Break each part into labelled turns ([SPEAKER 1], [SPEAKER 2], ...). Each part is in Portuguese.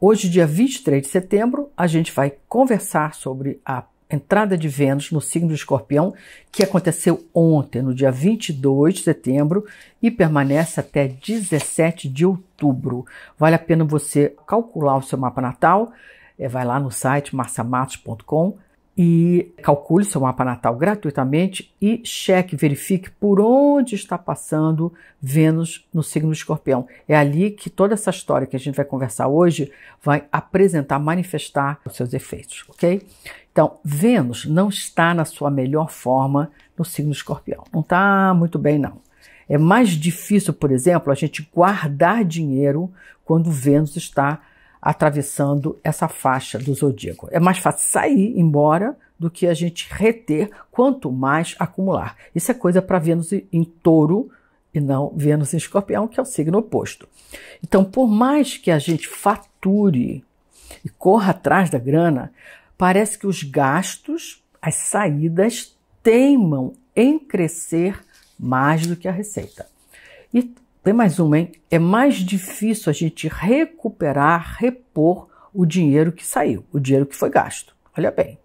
[SPEAKER 1] Hoje, dia 23 de setembro, a gente vai conversar sobre a entrada de Vênus no signo de Escorpião, que aconteceu ontem, no dia 22 de setembro, e permanece até 17 de outubro. Vale a pena você calcular o seu mapa natal. É, vai lá no site massamatos.com e calcule seu mapa natal gratuitamente e cheque, verifique por onde está passando Vênus no signo de Escorpião. É ali que toda essa história que a gente vai conversar hoje vai apresentar, manifestar os seus efeitos, ok? Então, Vênus não está na sua melhor forma no signo de Escorpião. Não está muito bem, não. É mais difícil, por exemplo, a gente guardar dinheiro quando Vênus está atravessando essa faixa do zodíaco. É mais fácil sair embora do que a gente reter, quanto mais acumular. Isso é coisa para Vênus em touro e não Vênus em escorpião, que é o signo oposto. Então, por mais que a gente fature e corra atrás da grana, parece que os gastos, as saídas, teimam em crescer mais do que a receita. E tem mais uma, hein? É mais difícil a gente recuperar, repor o dinheiro que saiu, o dinheiro que foi gasto. Olha bem.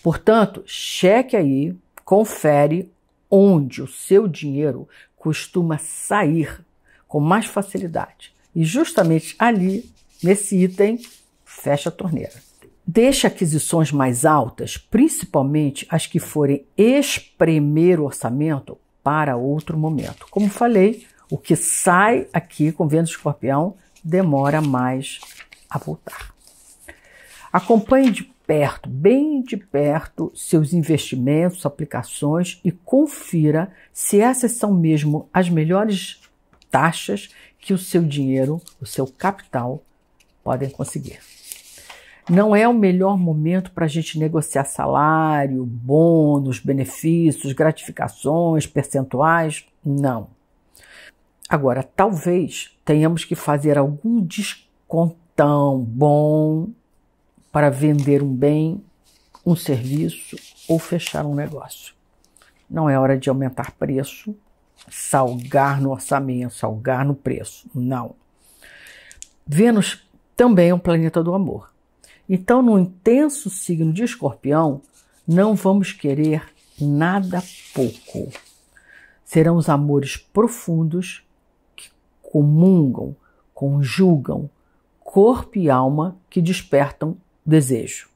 [SPEAKER 1] Portanto, cheque aí, confere onde o seu dinheiro costuma sair com mais facilidade. E justamente ali, nesse item, fecha a torneira. Deixe aquisições mais altas, principalmente as que forem espremer o orçamento, para outro momento. Como falei, o que sai aqui com Vênus escorpião demora mais a voltar. Acompanhe de perto, bem de perto, seus investimentos, aplicações e confira se essas são mesmo as melhores taxas que o seu dinheiro, o seu capital podem conseguir. Não é o melhor momento para a gente negociar salário, bônus, benefícios, gratificações, percentuais. Não. Agora, talvez tenhamos que fazer algum descontão bom para vender um bem, um serviço ou fechar um negócio. Não é hora de aumentar preço, salgar no orçamento, salgar no preço. Não. Vênus também é um planeta do amor. Então, no intenso signo de Escorpião, não vamos querer nada pouco. Serão os amores profundos comungam, conjugam corpo e alma que despertam desejo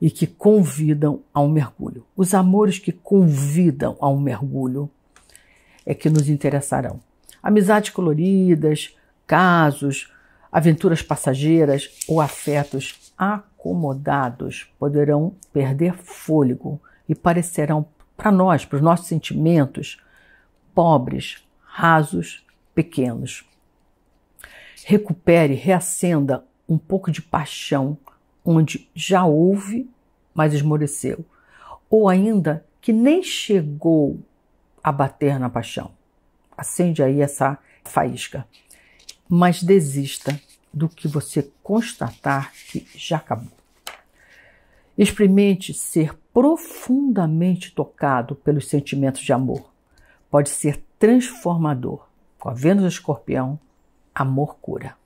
[SPEAKER 1] e que convidam a um mergulho. Os amores que convidam a um mergulho é que nos interessarão. Amizades coloridas, casos, aventuras passageiras ou afetos acomodados poderão perder fôlego e parecerão para nós, para os nossos sentimentos, pobres, rasos, pequenos recupere, reacenda um pouco de paixão onde já houve, mas esmoreceu, ou ainda que nem chegou a bater na paixão. Acende aí essa faísca. Mas desista do que você constatar que já acabou. Experimente ser profundamente tocado pelos sentimentos de amor. Pode ser transformador. Com a Vênus Escorpião, amor cura.